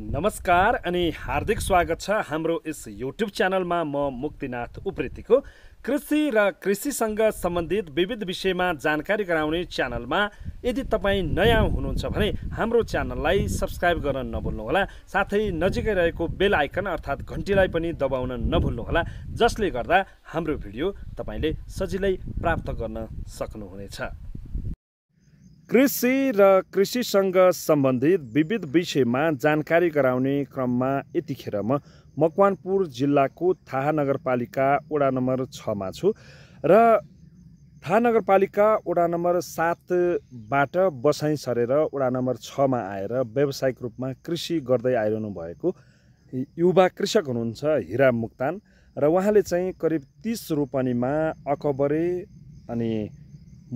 नमस्कार अनि हार्दिक स्वागत छ हाम्रो यस युट्युब च्यानलमा म मुक्तिनाथ उप्रेतीको कृषि र कृषिसँग सम्बन्धित विविध विषयमा जानकारी गराउने च्यानलमा यदि तपाईँ नयाँ हुनुहुन्छ भने हाम्रो च्यानललाई सब्सक्राइब गर्न नभुल्नुहोला साथै नजिकै रहेको बेल आइकन अर्थात् घन्टीलाई पनि दबाउन नभुल्नुहोला जसले गर्दा हाम्रो भिडियो तपाईँले सजिलै प्राप्त गर्न सक्नुहुनेछ कृषि र कृषिसँग सम्बन्धित विविध विषयमा जानकारी गराउने क्रममा यतिखेर म मकवानपुर जिल्लाको थाहा नगरपालिका वडा नम्बर छमा छु र थाहा नगरपालिका वडा नम्बर सातबाट बसाइ सरेर वडा नम्बर छमा आएर व्यावसायिक रूपमा कृषि गर्दै आइरहनु भएको युवा कृषक हुनुहुन्छ हिरा मुक्तान र उहाँले चाहिँ करिब तिस रोपनीमा अकबरे अनि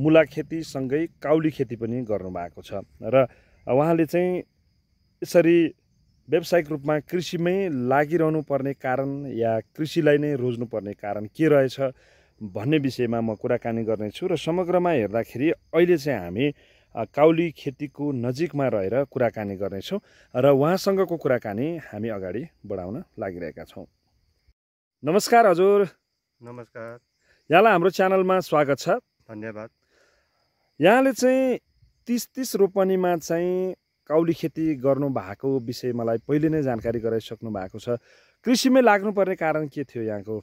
मुला खेतीसँगै काउली खेती पनि गर्नुभएको छ र उहाँले चाहिँ यसरी व्यावसायिक रूपमा कृषिमै लागिरहनु पर्ने कारण या कृषिलाई नै रोज्नुपर्ने कारण के रहेछ भन्ने विषयमा म कुराकानी गर्नेछु र समग्रमा हेर्दाखेरि अहिले चाहिँ हामी काउली खेतीको नजिकमा रहेर कुराकानी गर्नेछौँ र उहाँसँगको कुराकानी हामी अगाडि बढाउन लागिरहेका छौँ नमस्कार हजुर नमस्कार यहाँलाई हाम्रो च्यानलमा स्वागत छ धन्यवाद यहाँले चाहिँ तिस तिस रोपनीमा चाहिँ काउली खेती गर्नु भएको विषय मलाई पहिले नै जानकारी गराइसक्नु भएको छ कृषिमै लाग्नुपर्ने कारण के थियो यहाँको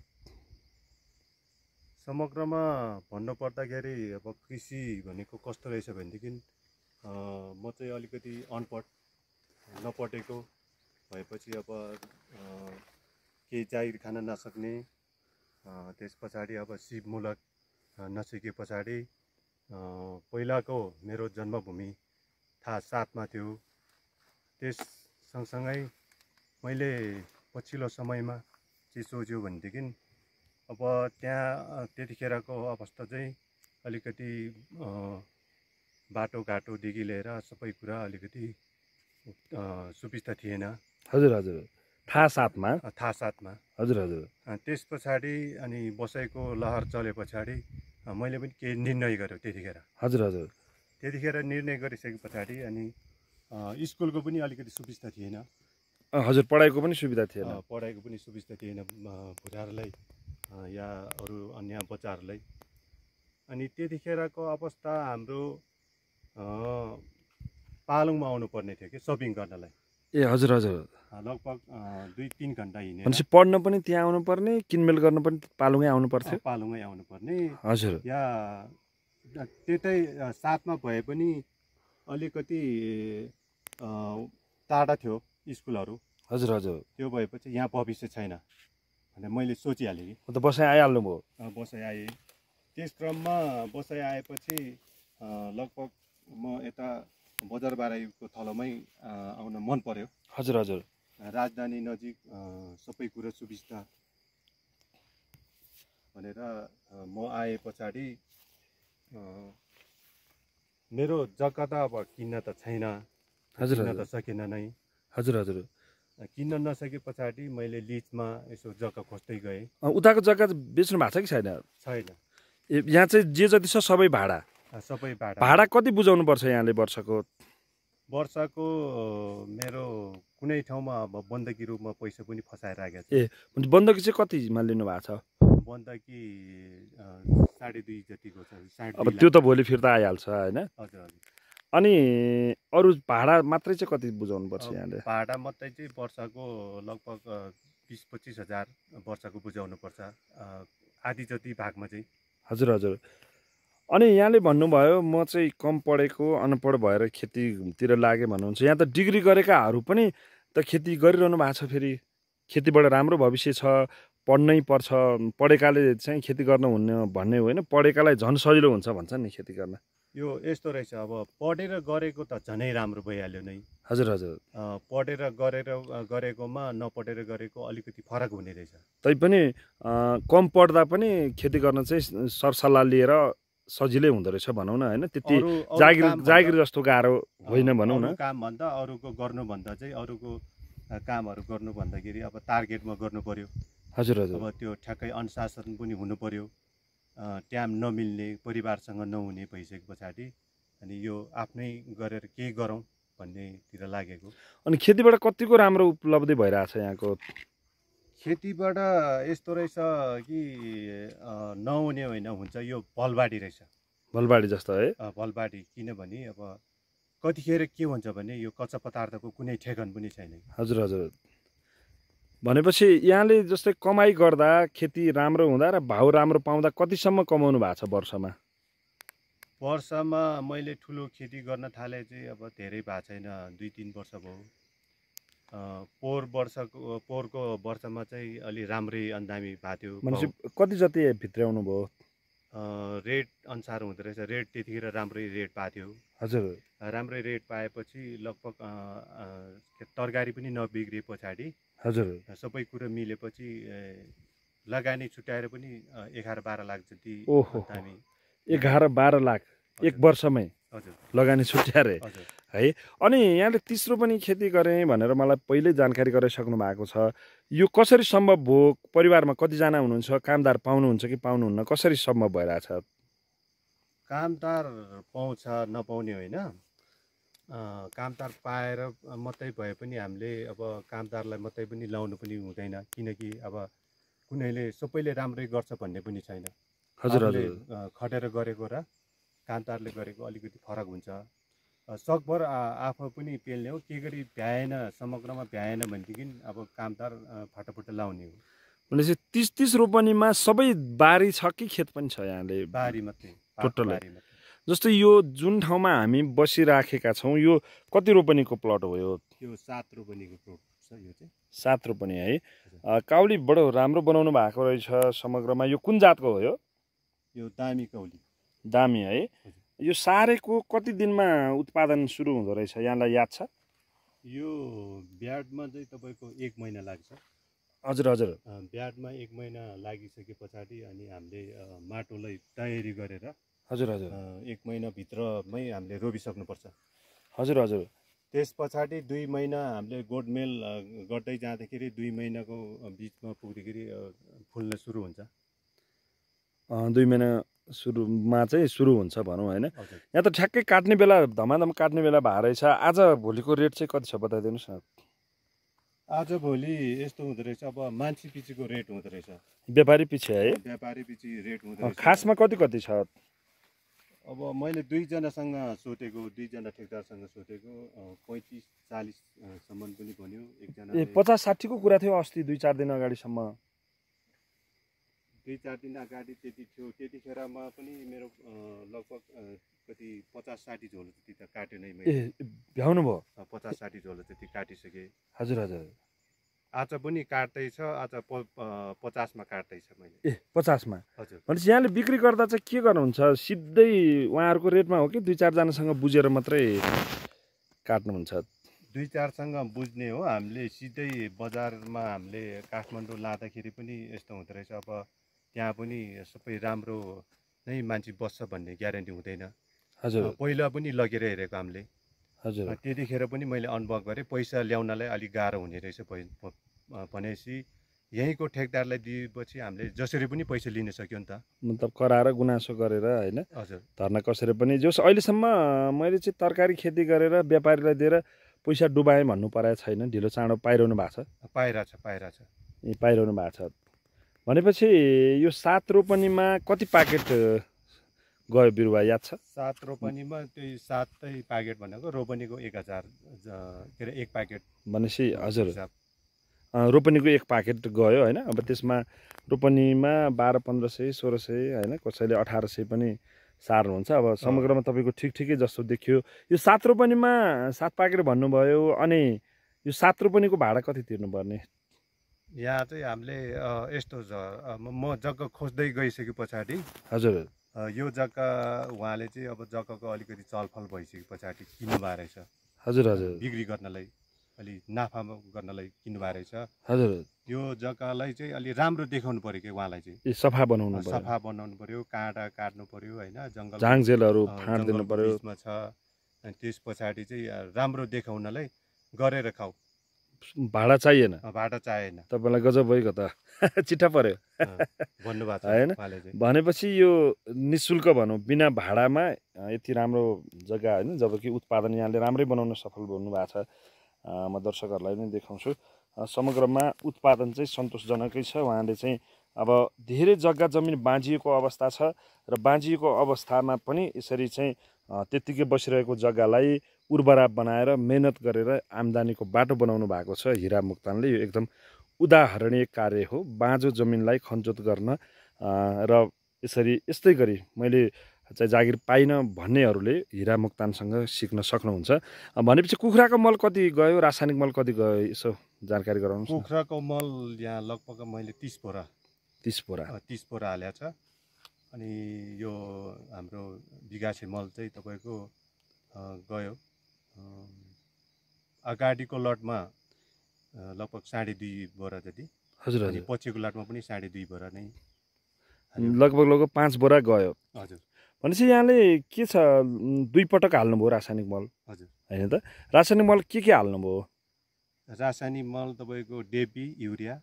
समग्रमा भन्नुपर्दाखेरि अब कृषि भनेको कस्तो रहेछ भनेदेखि म चाहिँ अलिकति अनपढ नपटेको भएपछि अब केही जागिर खान नसक्ने त्यस पछाडि अब सिपमूलक नसिके पछाडि पहिलाको मेरो जन्मभूमि थाहा साथमा थियो त्यस सँगसँगै मैले पछिल्लो समयमा चिसोज्यो भनेदेखि अब त्यहाँ त्यतिखेरको अवस्था चाहिँ अलिकति बाटोघाटोदेखि लिएर सबै कुरा अलिकति सुविस्ता थिएन हजुर हजुर थाहा साथमा थाहा साथमा हजुर हजुर त्यस पछाडि अनि बसाइको लहर चले पछाडि मैले पनि केही निर्णय गरेँ त्यतिखेर हजुर हजुर त्यतिखेर निर्णय गरिसके पछाडि अनि स्कुलको पनि अलिकति सुविस्ता थिएन हजुर पढाइको पनि सुविधा थिएन पढाइको पनि सुविस्ता थिएन भुटाहरूलाई या अरू अन्य बच्चाहरूलाई अनि त्यतिखेरको अवस्था हाम्रो पालुङमा आउनुपर्ने थियो कि सपिङ गर्नलाई ए हजुर हजुर लगभग दुई तिन घन्टा हिँड्ने भनेपछि पढ्न पनि त्यहाँ आउनुपर्ने किनमेल गर्न पनि पालुङै आउनु पर्थ्यो पालुङै पर्ने हजुर या त्यतै साथमा भए पनि अलिकति टाढा थियो स्कुलहरू हजुर हजुर त्यो भएपछि यहाँ भविष्य छैन भनेर मैले सोचिहालेँ कि अन्त बसाइ आइहाल्नु भयो बसाइ आएँ त्यस क्रममा बसाइ आएपछि लगभग म यता बजारबारीको थलोमै आउन मन पर्यो हजुर हजुर राजधानी नजिक सबै कुरो सुविस्ता भनेर म आए पछाडि मेरो जग्गा त अब किन्न त छैन हजुर त सकेन नै हजुर हजुर किन्न नसके पछाडि मैले लिचमा यसो जग्गा खोज्दै गएँ उताको जग्गा बेच्नु भएको छ कि छैन छैन यहाँ चाहिँ जे जति छ सबै भाडा सबै भाडा भाडा कति बुझाउनु पर्छ यहाँले वर्षको वर्षको मेरो कुनै ठाउँमा अब बन्दकी रूपमा पैसा पनि फसाएर राखेको छ ए बन्दकी चाहिँ कतिमा लिनु भएको छ बन्दकी साढे दुई जतिको छ अब त्यो त भोलि फिर्ता आइहाल्छ होइन हजुर हजुर अनि अरू भाडा मात्रै चाहिँ कति बुझाउनु पर्छ यहाँले भाडा मात्रै चाहिँ वर्षको लगभग बिस पच्चिस हजार वर्षको पर्छ आधी जति भागमा चाहिँ हजुर हजुर अनि यहाँले भन्नुभयो म चाहिँ कम पढेको अनपढ भएर खेतीतिर लागेँ भन्नुहुन्छ यहाँ त डिग्री गरेकाहरू पनि त खेती गरिरहनु भएको छ फेरि खेतीबाट राम्रो भविष्य छ पढ्नै पर्छ पढेकाले चाहिँ खेती गर्न हुने भन्ने होइन पढेकालाई झन् सजिलो हुन्छ भन्छ नि खेती गर्न यो यस्तो रहेछ अब पढेर गरेको त झनै राम्रो भइहाल्यो नै हजुर हजुर पढेर गरेर गरेकोमा नपढेर गरेको अलिकति फरक हुने रहेछ तैपनि कम पढ्दा पनि खेती गर्न चाहिँ सरसल्लाह लिएर सजिलै हुँदो रहेछ भनौँ न होइन त्यति जागिर जागिर जस्तो गाह्रो होइन भनौँ न काम भन्दा अरूको गर्नुभन्दा चाहिँ अरूको कामहरू गर्नु भन्दाखेरि अब टार्गेटमा गर्नु पर्यो हजुर हजुर अब त्यो ठ्याक्कै अनुशासन पनि हुनु पर्यो टाइम नमिल्ने परिवारसँग नहुने भइसके पछाडि अनि यो आफ्नै गरेर केही गरौँ भन्नेतिर लागेको अनि खेतीबाट कतिको राम्रो उपलब्धि भइरहेछ यहाँको खेतीबाट यस्तो रहेछ कि नहुने होइन हुन्छ यो भलबाडी रहेछ भलबाडी जस्तो है भलबाडी किनभने अब कतिखेर के हुन्छ भने यो कच्चा पदार्थको कुनै ठेगन पनि छैन हजुर हजुर भनेपछि यहाँले जस्तै कमाइ गर्दा खेती राम्रो हुँदा र भाउ राम्रो पाउँदा कतिसम्म कमाउनु भएको छ वर्षमा वर्षमा मैले ठुलो खेती गर्न थालेँ चाहिँ अब धेरै भएको छैन दुई तिन वर्ष भयो पोहोर वर्षको पोहोरको वर्षमा चाहिँ अलि राम्रै अन्दामी थियो कति जति भित्राउनु भयो रेट अनुसार हुँदो रहेछ रेट त्यतिखेर राम्रै रेट पाएको थियो हजुर राम्रै रेट पाएपछि लगभग तरकारी पनि नबिग्रिए पछाडि हजुर सबै कुरो मिलेपछि लगानी छुट्याएर पनि एघार बाह्र लाख जति ओहो एघार बाह्र लाख एक वर्षमै लगानी छुट्याएर है अनि यहाँले तेस्रो पनि खेती गरेँ भनेर मलाई पहिल्यै जानकारी गराइसक्नु भएको छ यो कसरी सम्भव भयो परिवारमा कतिजना हुनुहुन्छ कामदार पाउनुहुन्छ कि पाउनुहुन्न कसरी सम्भव भइरहेछ कामदार पाउँछ नपाउने होइन कामदार पाएर मात्रै भए पनि हामीले अब कामदारलाई मात्रै पनि लाउनु पनि हुँदैन किनकि अब कुनैले सबैले राम्रै गर्छ भन्ने पनि छैन हजुर खटेर गरेको र कान्तारले गरेको अलिकति फरक हुन्छ सकभर आफू पनि पेल्ने हो के गरी भ्याएन समग्रमा भ्याएन भनेदेखि अब कामदार फटाफट लाउने हो भनेपछि तिस तिस रोपनीमा सबै बारी छ कि खेत पनि छ यहाँले बारी मात्रै टोटल जस्तो यो जुन ठाउँमा हामी बसिराखेका छौँ यो कति रोपनीको प्लट हो यो सात रोपनीको प्लट छ यो चाहिँ सात रोपनी है काउली बडो राम्रो बनाउनु भएको रहेछ समग्रमा यो कुन जातको हो यो दामी काउली दामी है यो सारेको कति दिनमा उत्पादन सुरु हुँदो रहेछ यहाँलाई याद छ यो ब्याडमा चाहिँ तपाईँको एक महिना लाग्छ हजुर हजुर ब्याडमा एक महिना लागिसके पछाडि अनि हामीले माटोलाई तयारी गरेर हजुर हजुर एक महिनाभित्रमै हामीले रोपिसक्नुपर्छ हजुर हजुर त्यस पछाडि दुई महिना हामीले गोडमेल गर्दै जाँदाखेरि दुई महिनाको बिचमा पुग्दाखेरि फुल्न सुरु हुन्छ दुई महिना सुरुमा चाहिँ सुरु हुन्छ भनौँ होइन यहाँ त ठ्याक्कै काट्ने बेला धमाधम काट्ने बेला भए रहेछ आज भोलिको रेट चाहिँ कति छ बताइदिनुहोस् न आज भोलि यस्तो हुँदो रहेछ अब मान्छे पछिको रेट हुँदो रहेछ व्यापारी पछि है व्यापारी पछि रेट हुँदो खासमा कति कति छ अब मैले दुईजनासँग सोधेको दुईजना ठेकदारसँग सोधेको पैँतिस चालिससम्म पनि भन्यो एकजना ए पचास साठीको कुरा थियो अस्ति दुई चार दिन अगाडिसम्म दुई चार दिन अगाडि त्यति थियो त्यतिखेर म पनि मेरो लगभग कति पचास साठी झोलो त्यति त काट्यो नै मैले भ्याउनु भयो पचास साठी झोलो त्यति काटिसकेँ हजुर हजुर आज पनि काट्दैछ आज प पचासमा काट्दैछ मैले ए पचासमा हजुर भनेपछि यहाँले बिक्री गर्दा चाहिँ के गर्नुहुन्छ सिधै उहाँहरूको रेटमा हो कि दुई चारजनासँग बुझेर मात्रै काट्नुहुन्छ दुई चारसँग बुझ्ने हो हामीले सिधै बजारमा हामीले काठमाडौँ लाँदाखेरि पनि यस्तो हुँदो रहेछ अब त्यहाँ पनि सबै राम्रो नै मान्छे बस्छ भन्ने ग्यारेन्टी हुँदैन हजुर पहिला पनि लगेर हेरेको हामीले हजुर त्यतिखेर पनि मैले अनुभव गरेँ पैसा ल्याउनलाई अलिक गाह्रो हुने रहेछ भनेपछि यहीँको ठेकदारलाई दिएपछि हामीले जसरी पनि पैसा लिन सक्यौँ नि त मतलब कराएर गुनासो गरेर होइन हजुर धर्ना कसरी पनि जोस् अहिलेसम्म मैले चाहिँ तरकारी खेती गरेर व्यापारीलाई दिएर पैसा डुबाएँ भन्नु परेको छैन ढिलो चाँडो पाइरहनु भएको छ पाइरहेछ पाइरहेछ ए पाइरहनु भएको छ भनेपछि यो सात रोपनीमा कति प्याकेट गयो बिरुवा याद छ सात रोपनीमा त्यही सातै प्याकेट भनेको रोपनीको एक हजार के अरे एक प्याकेट भनेपछि हजुर रोपनीको एक प्याकेट गयो होइन अब त्यसमा रोपनीमा बाह्र पन्ध्र सय सोह्र सय होइन कसैले अठार सय पनि सार्नुहुन्छ अब समग्रमा तपाईँको ठिक ठिकै जस्तो देखियो यो सात रोपनीमा सात प्याकेट भन्नुभयो अनि यो सात रोपनीको भाडा कति तिर्नुपर्ने यहाँ चाहिँ हामीले यस्तो छ म जग्गा खोज्दै गइसके पछाडि हजुर यो जग्गा उहाँले चाहिँ अब जग्गाको अलिकति चलफल भइसके पछाडि किन्नुभएको रहेछ हजुर हजुर बिक्री गर्नलाई अलि नाफा गर्नलाई किन्नुभएको रहेछ हजुर यो जग्गालाई चाहिँ अलि राम्रो देखाउनु पऱ्यो कि उहाँलाई चाहिँ सफा बनाउनु सफा बनाउनु पर्यो काँडा काट्नु पऱ्यो होइन जङ्गल झाङझेलहरू फाँडिदिनु पऱ्यो छ अनि त्यस पछाडि चाहिँ राम्रो देखाउनलाई गरेर खाऊ भाडा चाहिएन भाडा चाहिएन तपाईँलाई गजब भइगयो त चिठा पऱ्यो भन्नुभएको होइन भनेपछि यो निशुल्क शुल्क भनौँ बिना भाडामा यति राम्रो जग्गा होइन जबकि उत्पादन यहाँले राम्रै बनाउन सफल भएको छ म दर्शकहरूलाई पनि देखाउँछु समग्रमा उत्पादन चाहिँ सन्तोषजनकै छ उहाँले चाहिँ अब धेरै जग्गा जमिन बाँझिएको अवस्था छ र बाँझिएको अवस्थामा पनि यसरी चाहिँ त्यत्तिकै बसिरहेको जग्गालाई उर्वरा बनाएर मेहनत गरेर आम्दानीको बाटो बनाउनु भएको छ हिरा मुक्तानले यो एकदम उदाहरणीय कार्य हो बाँझो जमिनलाई खनजोत गर्न र यसरी यस्तै गरी मैले चाहिँ जागिर पाइनँ भन्नेहरूले हिरा मुक्तानसँग सिक्न सक्नुहुन्छ भनेपछि कुखुराको मल कति गयो रासायनिक मल कति गयो यसो जानकारी गराउनु कुखुराको मल यहाँ लगभग मैले तिस बोरा तिस बोरा तिस बोरा हालेको छ अनि यो हाम्रो बिगासे मल चाहिँ तपाईँको गयो अगाडिको लटमा लगभग साढे दुई बोरा जति हजुर हजुर पछिको लटमा पनि साढे दुई बोरा नै लगभग लगभग पाँच बोरा गयो हजुर भनेपछि यहाँले के छ दुई पटक हाल्नुभयो रासायनिक मल हजुर होइन त रासायनिक मल के के हाल्नुभयो रासायनिक मल तपाईँको डेपी युरिया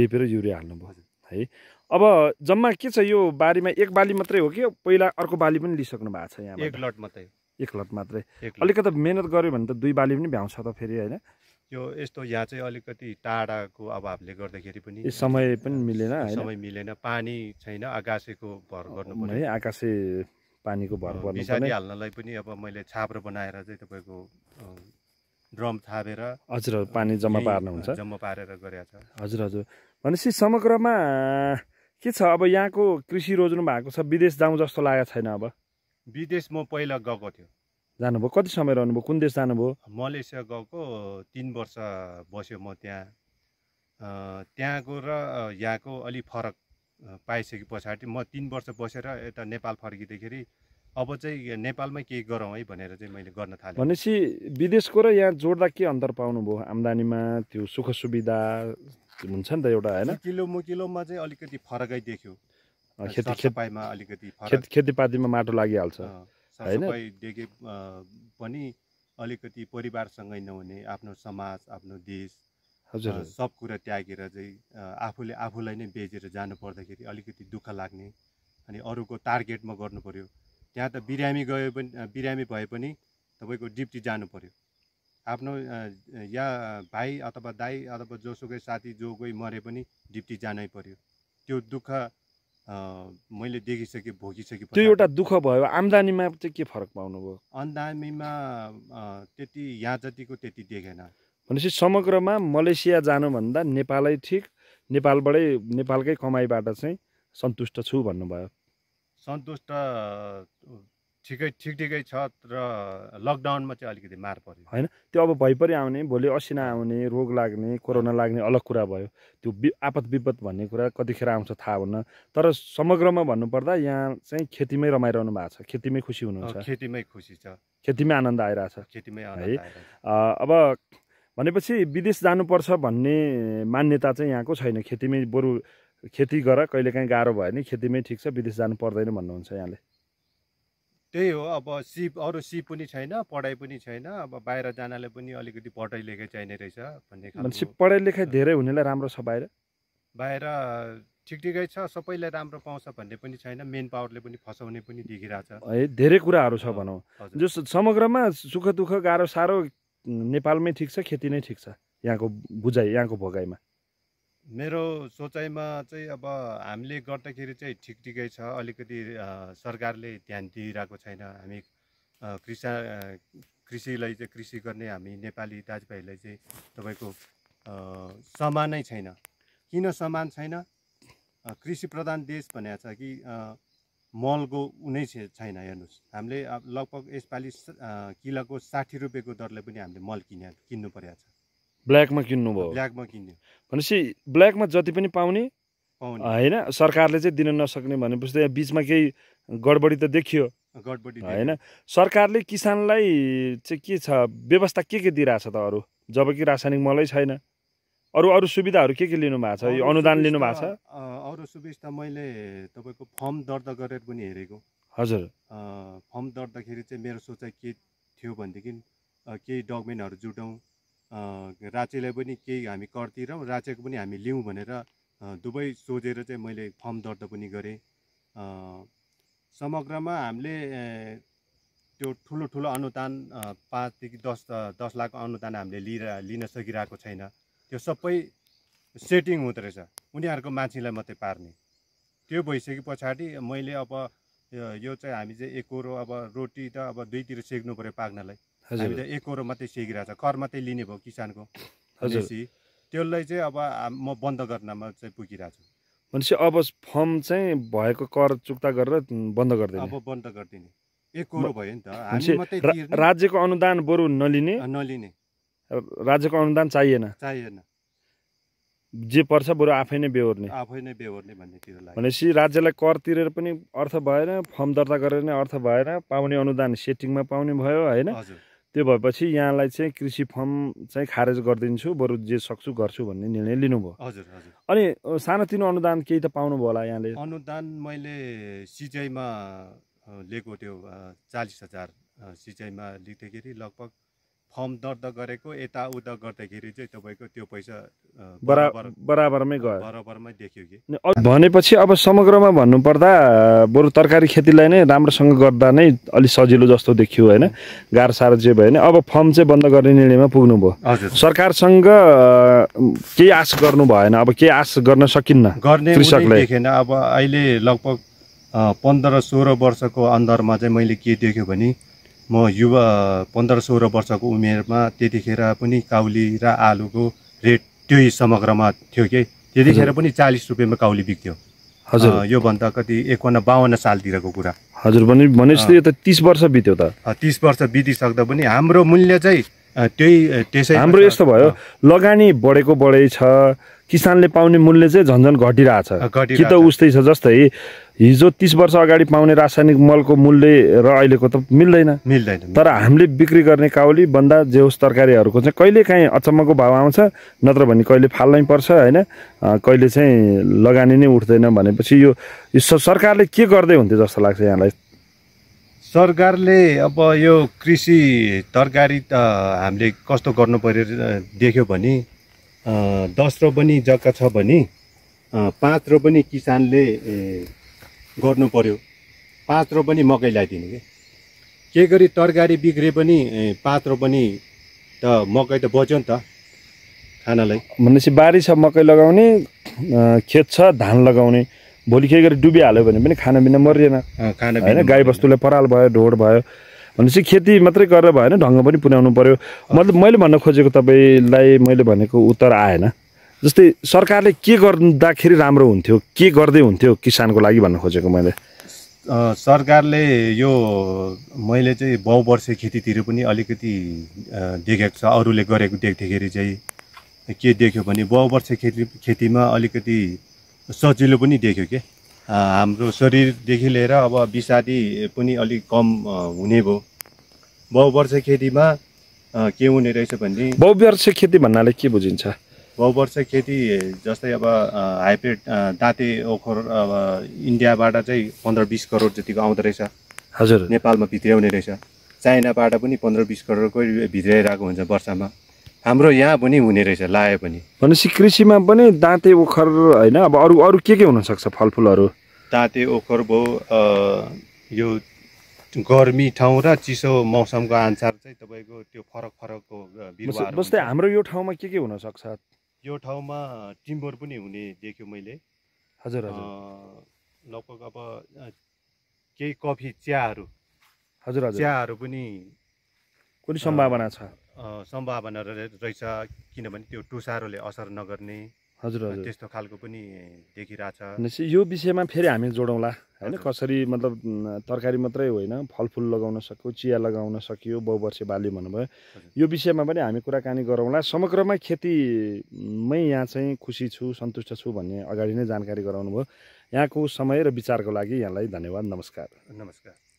डेपी र युरिया हाल्नुभयो है अब जम्मा के छ यो बारीमा एक बाली मात्रै हो कि पहिला अर्को बाली पनि लिइसक्नु भएको छ यहाँ एक लट मात्रै एक लट मात्रै अलिकति मिहिनेत गऱ्यो भने त दुई बाली पनि भ्याउँछ त फेरि होइन यो यस्तो यहाँ चाहिँ अलिकति टाढाको अभावले गर्दाखेरि पनि समय पनि मिलेन समय मिलेन पानी छैन आकाशेको भर गर्नु है आकाशे पानीको भर हाल्नलाई पनि अब मैले छाप्रो बनाएर चाहिँ तपाईँको ड्रम थापेर हजुर पानी जम्मा पार्नुहुन्छ जम्मा पारेर गरेको छ हजुर हजुर भनेपछि समग्रमा के छ अब यहाँको कृषि रोज्नु भएको छ विदेश जाउँ जस्तो लागेको छैन अब विदेश म पहिला गएको थियो जानुभयो कति समय रहनुभयो कुन देश जानुभयो मलेसिया गएको तिन वर्ष बस्यो म त्यहाँ त्यहाँको र यहाँको अलिक फरक पाइसके पछाडि म तिन वर्ष बसेर यता नेपाल फर्किँदाखेरि अब चाहिँ नेपालमै केही गरौँ है भनेर चाहिँ मैले गर्न थालेँ भनेपछि विदेशको र यहाँ जोड्दा के अन्तर पाउनुभयो आम्दानीमा त्यो सुख सुविधा हुन्छ नि त एउटा होइन किलो मुकिलोमा चाहिँ अलिकति फरकै देख्यो खेती खेतीमा अलिकति खेत खेतीपातीमा माटो लागिहाल्छ होइन देखे पनि अलिकति परिवारसँगै नहुने आफ्नो समाज आफ्नो देश हजुर सब कुरा त्यागेर चाहिँ आफूले आफूलाई नै बेचेर जानु पर्दाखेरि अलिकति दुःख लाग्ने अनि अरूको टार्गेटमा गर्नु पऱ्यो त्यहाँ त बिरामी गए पनि बिरामी भए पनि तपाईँको डिप्टी जानु पऱ्यो आफ्नो या भाइ अथवा दाई अथवा जोसुकै साथी जो कोही मरे पनि डिप्टी जानै पर्यो त्यो दुःख मैले देखिसकेँ भोगिसकेँ त्यो एउटा दुःख भयो आम्दानीमा चाहिँ के फरक पाउनुभयो आम्दानीमा त्यति यहाँ जतिको त्यति देखेन भनेपछि समग्रमा मलेसिया जानुभन्दा नेपालै ठिक नेपालबाटै नेपालकै कमाइबाट चाहिँ सन्तुष्ट छु भन्नुभयो सन्तुष्ट ठिकै ठिक ठिकै छ र लकडाउनमा चाहिँ अलिकति मार पऱ्यो होइन त्यो अब भइपरि आउने भोलि असिना आउने रोग लाग्ने कोरोना लाग्ने अलग कुरा भयो त्यो बि आपत विपद भन्ने कुरा कतिखेर आउँछ थाहा हुन्न तर समग्रमा भन्नुपर्दा यहाँ चाहिँ खेतीमै रमाइरहनु भएको छ खेतीमै खुसी हुनुहुन्छ खेतीमै खुसी छ खेतीमै आनन्द आइरहेछ खेतीमै है अब भनेपछि विदेश जानुपर्छ भन्ने मान्यता चाहिँ यहाँको छैन खेतीमै बरु खेती गर कहिलेकाहीँ गाह्रो भयो भने खेतीमै ठिक छ विदेश जानु पर्दैन भन्नुहुन्छ यहाँले त्यही हो अब सिप अरू सिप पनि छैन पढाइ पनि छैन अब बाहिर जानले पनि अलिकति पढाइ लेखाइ चाहिने रहेछ भन्ने खालको पढाइ लेखाइ धेरै हुनेलाई राम्रो छ बाहिर बाहिर ठिक ठिकै छ सबैलाई राम्रो पाउँछ भन्ने पनि छैन मेन पावरले पनि फसाउने पनि देखिरहेको छ है धेरै कुराहरू छ भनौँ जो समग्रमा सुख दुःख गाह्रो साह्रो नेपालमै ठिक छ खेती नै ठिक छ यहाँको बुझाइ यहाँको भोगाइमा मेरो सोचाइमा चाहिँ अब हामीले गर्दाखेरि चाहिँ ठिक ठिकै छ अलिकति सरकारले ध्यान दिइरहेको छैन हामी कृषा कृषिलाई चाहिँ कृषि गर्ने हामी नेपाली दाजुभाइलाई चाहिँ तपाईँको समानै छैन किन समान छैन कृषि प्रधान देश भनेको छ कि मलको उनै छैन हेर्नुहोस् हामीले लगभग यसपालि किलोको साठी रुपियाँको दरले पनि हामीले मल किने किन्नु परेको छ ब्ल्याकमा किन्नुभयो ब्ल्याकमा किन्यो भनेपछि ब्ल्याकमा जति पनि पाउने होइन सरकारले चाहिँ दिन नसक्ने भनेपछि त बिचमा केही गडबडी त देखियो गडबडी होइन सरकारले किसानलाई चाहिँ के छ व्यवस्था के के दिइरहेछ त अरू जबकि रासायनिक मलै छैन अरू अरू सुविधाहरू के के लिनु भएको छ यो अनुदान लिनु भएको छ अरू सुविस्ता मैले तपाईँको फर्म दर्ता गरेर पनि हेरेको हजुर फर्म दर्दाखेरि चाहिँ मेरो सोचाइ के थियो भनेदेखि केही डकुमेन्टहरू जुटाउँ राज्यलाई पनि केही हामी कर तिरौँ राज्यको पनि हामी लिउँ भनेर दुवै सोधेर चाहिँ मैले फर्म दर्ता पनि गरेँ समग्रमा हामीले त्यो ठुलो ठुलो अनुदान पाँचदेखि दस दस लाख अनुदान हामीले लिएर लिन सकिरहेको छैन त्यो सबै सेटिङ हुँदो रहेछ उनीहरूको मान्छेलाई मात्रै पार्ने त्यो भइसके पछाडि मैले अब यो चाहिँ हामी चाहिँ एकरो अब रोटी त अब दुईतिर सेक्नु पऱ्यो पाक्नलाई हामी त एकरो मात्रै सेकिरहेको छ कर मात्रै लिने भयो किसानको भनेपछि त्यसलाई चाहिँ अब म बन्द गर्नमा चाहिँ पुगिरहेको छु भनेपछि अब फर्म चाहिँ भएको कर चुक्ता गरेर बन्द गरिदिने अब बन्द गरिदिने एक कुरो भयो नि त हामी राज्यको अनुदान बरु नलिने नलिने राज्यको अनुदान चाहिएन चाहिएन जे पर्छ बरु आफै नै बेहोर्ने आफै नै बेहोर्ने भन्नेतिर भनेपछि राज्यलाई कर तिरेर पनि अर्थ भएन फर्म दर्ता गरेर नै अर्थ भएन पाउने अनुदान सेटिङमा पाउने भयो होइन त्यो भएपछि यहाँलाई चाहिँ कृषि फर्म चाहिँ खारेज गरिदिन्छु बरु जे सक्छु गर्छु भन्ने निर्णय लिनुभयो हजुर हजुर अनि सानोतिनो अनुदान केही त पाउनुभयो होला यहाँले अनुदान मैले सिँचाइमा लिएको त्यो चालिस हजार सिँचाइमा लिँदाखेरि लगभग फर्म दर्ता गरेको यताउता गर्दाखेरि चाहिँ तपाईँको त्यो पैसा बराबरमै गयो बराबरमै देखियो कि भनेपछि अब समग्रमा भन्नुपर्दा बरु तरकारी खेतीलाई नै राम्रोसँग गर्दा नै अलिक सजिलो जस्तो देखियो होइन गाह्रो साह्रो जे भयो भने अब फर्म चाहिँ बन्द गर्ने निर्णयमा पुग्नुभयो हजुर सरकारसँग केही आश गर्नु भएन अब केही आश गर्न सकिन्न गर्ने कृषकले देखेन अब अहिले लगभग पन्ध्र सोह्र वर्षको अन्दरमा चाहिँ मैले के देख्यो भने म युवा पन्ध्र सोह्र वर्षको उमेरमा त्यतिखेर पनि काउली र आलुको रेट त्यही समग्रमा थियो कि त्यतिखेर पनि चालिस रुपियाँमा काउली बिक्थ्यो हजुर योभन्दा कति एकाउन्न बाहन्न सालतिरको कुरा हजुर भने भनेपछि यो त तिस वर्ष बित्यो त तिस वर्ष बितिसक्दा पनि हाम्रो मूल्य चाहिँ त्यही त्यसै हाम्रो यस्तो भयो लगानी बढेको बढै छ किसानले पाउने मूल्य चाहिँ झन्झन घटिरहेछ कि त उस्तै छ जस्तै हिजो तिस वर्ष अगाडि पाउने रासायनिक मलको मूल्य र अहिलेको त मिल्दैन मिल्दैन तर हामीले बिक्री गर्ने काउली बन्दा जे होस् तरकारीहरूको चाहिँ कहिले काहीँ अचम्मको भाव आउँछ नत्र भने कहिले फाल्नै पर्छ होइन कहिले चाहिँ लगानी नै उठ्दैन भनेपछि यो सरकारले के गर्दै हुन्थ्यो जस्तो लाग्छ यहाँलाई सरकारले अब यो कृषि तरकारी त हामीले कस्तो गर्नु पऱ्यो देख्यो भने दस रोपनी जग्गा छ भने पाँच रोपनी किसानले गर्नु पर्यो पाँच पनि मकै ल्याइदिनु कि के गरी तरकारी बिग्रे पनि पात्रो पनि त मकै त बच्यो नि त खानालाई भनेपछि बारी छ मकै लगाउने खेत छ धान लगाउने भोलि के गरी डुबिहाल्यो भने पनि खाना खानापिना मरिएन खाना होइन गाईबस्तुलाई पराल भयो ढोड भयो भनेपछि खेती मात्रै गरेर भएन ढङ्ग पनि पुर्याउनु पऱ्यो मतलब मैले भन्न खोजेको तपाईँलाई मैले भनेको उत्तर आएन जस्तै सरकारले के गर्दाखेरि राम्रो हुन्थ्यो के गर्दै हुन्थ्यो किसानको लागि भन्न खोजेको मैले सरकारले यो मैले चाहिँ बहुवर्षे खेतीतिर पनि अलिकति देखेको छ अरूले गरेको देख्दाखेरि चाहिँ के देख्यो भने बहुवर्षे खेती खेतीमा अलिकति सजिलो पनि देख्यो के हाम्रो शरीरदेखि लिएर अब विषादी पनि अलिक कम हुने भयो बहुवर्षे खेतीमा के हुने रहेछ भने बहुवर्षे खेती भन्नाले के बुझिन्छ बहुवर्ष खेती जस्तै अब हाइब्रिड दाँते ओखर अब इन्डियाबाट चाहिँ पन्ध्र बिस करोड जतिको आउँदो रहेछ हजुर नेपालमा भित्र्याउने रहेछ चाइनाबाट पनि पन्ध्र बिस करोडकै भित्र्याइरहेको हुन्छ वर्षमा हाम्रो यहाँ पनि हुने रहेछ लाए पनि भनेपछि कृषिमा पनि दाँते ओखर होइन अब अरू अरू के के हुनसक्छ फलफुलहरू दाँते ओखर भयो यो गर्मी ठाउँ र चिसो मौसमको अनुसार चाहिँ तपाईँको त्यो फरक फरकको जस्तै हाम्रो यो ठाउँमा के के हुनसक्छ यो ठाउँमा टिम्बर पनि हुने देख्यो मैले हजुर लगभग अब केही कफी चियाहरू हजुर चियाहरू पनि कुनै सम्भावना छ सम्भावना रहेछ किनभने त्यो टुसारोले असर नगर्ने हजुर हजुर त्यस्तो खालको पनि छ यो विषयमा फेरि हामी जोडौँला होइन कसरी मतलब तरकारी मात्रै होइन फलफुल लगाउन सक्यो चिया लगाउन सकियो बहुवर्षे बाली भन्नुभयो यो विषयमा पनि हामी कुराकानी गरौँला समग्रमा खेतीमै यहाँ चाहिँ खुसी छु सन्तुष्ट छु भन्ने अगाडि नै जानकारी गराउनु भयो यहाँको समय र विचारको लागि यहाँलाई धन्यवाद नमस्कार नमस्कार